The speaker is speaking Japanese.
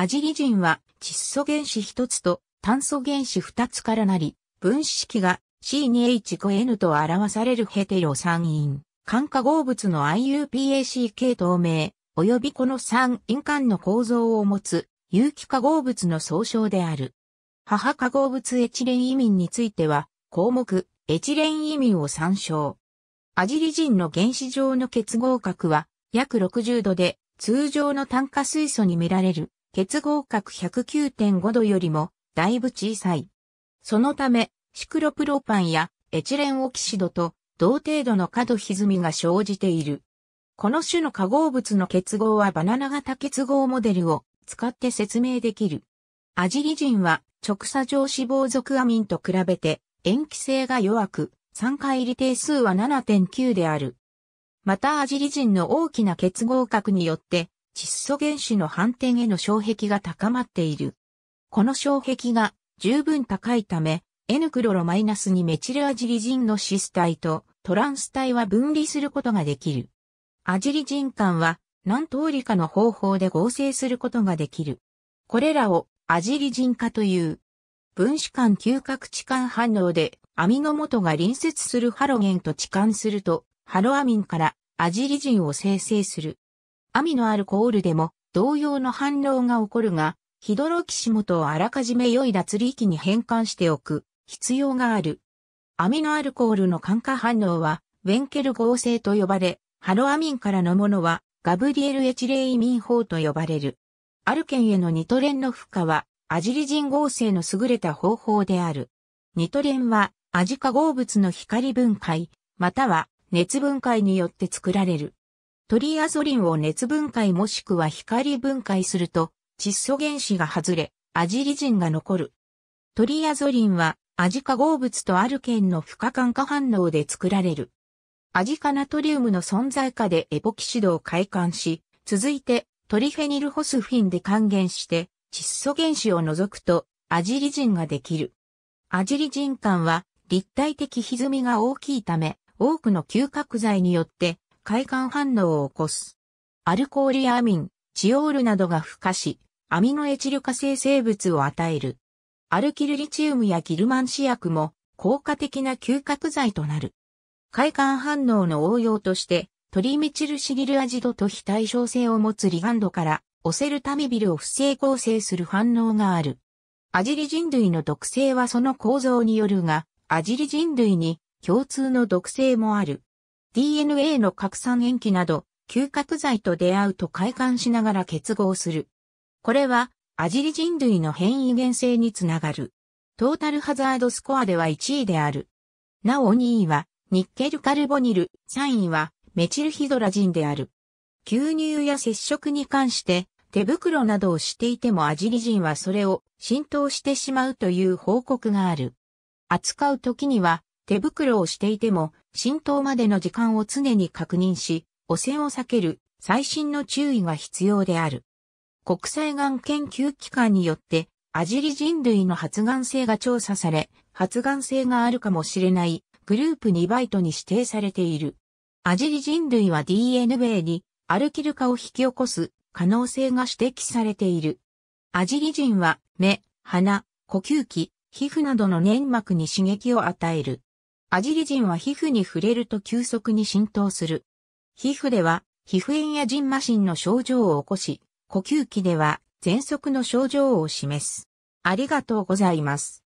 アジリジンは窒素原子1つと炭素原子2つからなり、分子式が C2H5N と表されるヘテロ酸因、環化合物の IUPAC 系透明、及びこの酸因間の構造を持つ有機化合物の総称である。母化合物エチレン移民については、項目、エチレン移民を参照。アジリジンの原子上の結合核は、約60度で、通常の炭化水素に見られる結合角109.5度よりもだいぶ小さい。そのため、シクロプロパンやエチレンオキシドと同程度の角歪みが生じている。この種の化合物の結合はバナナ型結合モデルを使って説明できる。アジリジンは直鎖上脂肪属アミンと比べて塩基性が弱く、酸化入り定数は7.9である。またアジリジンの大きな結合角によって窒素原子の反転への障壁が高まっている。この障壁が十分高いため、N クロロマイナスにメチルアジリジンのシス体とトランス体は分離することができる。アジリジン間は何通りかの方法で合成することができる。これらをアジリジン化という。分子間嗅覚置換反応でアミノ元が隣接するハロゲンと置換すると、ハロアミンからアジリジンを生成する。網のあるコールでも同様の反応が起こるが、ヒドロキシモトをあらかじめ良い脱力に変換しておく必要がある。アミのアルコールの感化反応は、ウェンケル合成と呼ばれ、ハロアミンからのものは、ガブリエルエチレイミン法と呼ばれる。アルケンへのニトレンの負荷は、アジリジン合成の優れた方法である。ニトレンは、アジ化合物の光分解、または熱分解によって作られる。トリアゾリンを熱分解もしくは光分解すると、窒素原子が外れ、アジリジンが残る。トリアゾリンは、アジ化合物とアルケンの不可感化反応で作られる。アジ化ナトリウムの存在下でエポキシドを開感し、続いてトリフェニルホスフィンで還元して、窒素原子を除くとアジリジンができる。アジリジン間は立体的歪みが大きいため、多くの嗅覚剤によって快感反応を起こす。アルコールやアミン、チオールなどが孵化し、アミノエチル化成生物を与える。アルキルリチウムやギルマン試薬も効果的な嗅覚剤となる。快感反応の応用として、トリメチルシリルアジドと非対称性を持つリガンドからオセルタミビルを不正構成する反応がある。アジリ人類の毒性はその構造によるが、アジリ人類に共通の毒性もある。DNA の拡散塩基など、嗅覚剤と出会うと快感しながら結合する。これは、アジリ人類の変異原性につながる。トータルハザードスコアでは1位である。なお2位は、ニッケルカルボニル、3位は、メチルヒドラジンである。吸入や接触に関して、手袋などをしていてもアジリ人はそれを浸透してしまうという報告がある。扱うときには、手袋をしていても、浸透までの時間を常に確認し、汚染を避ける、最新の注意が必要である。国際がん研究機関によって、アジリ人類の発がん性が調査され、発がん性があるかもしれないグループ2バイトに指定されている。アジリ人類は DNA にアルキル化を引き起こす可能性が指摘されている。アジリ人は目、鼻、呼吸器、皮膚などの粘膜に刺激を与える。アジリジンは皮膚に触れると急速に浸透する。皮膚では、皮膚炎やジンマシンの症状を起こし、呼吸器では、喘息の症状を示す。ありがとうございます。